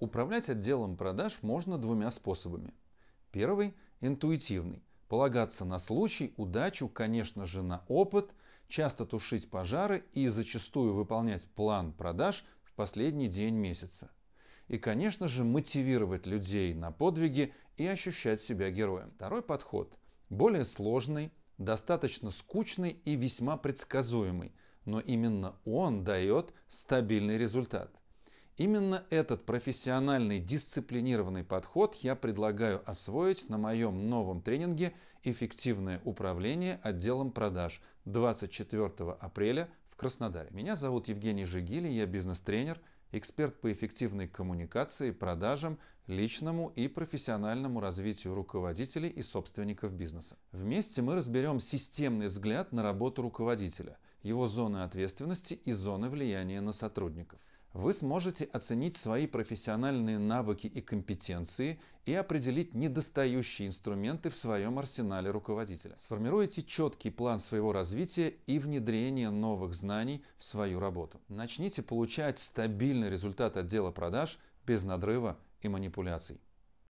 Управлять отделом продаж можно двумя способами. Первый – интуитивный. Полагаться на случай, удачу, конечно же, на опыт, часто тушить пожары и зачастую выполнять план продаж в последний день месяца. И, конечно же, мотивировать людей на подвиги и ощущать себя героем. Второй подход – более сложный, достаточно скучный и весьма предсказуемый, но именно он дает стабильный результат. Именно этот профессиональный, дисциплинированный подход я предлагаю освоить на моем новом тренинге «Эффективное управление отделом продаж» 24 апреля в Краснодаре. Меня зовут Евгений Жигили, я бизнес-тренер, эксперт по эффективной коммуникации, продажам, личному и профессиональному развитию руководителей и собственников бизнеса. Вместе мы разберем системный взгляд на работу руководителя, его зоны ответственности и зоны влияния на сотрудников вы сможете оценить свои профессиональные навыки и компетенции и определить недостающие инструменты в своем арсенале руководителя. Сформируйте четкий план своего развития и внедрения новых знаний в свою работу. Начните получать стабильный результат отдела продаж без надрыва и манипуляций.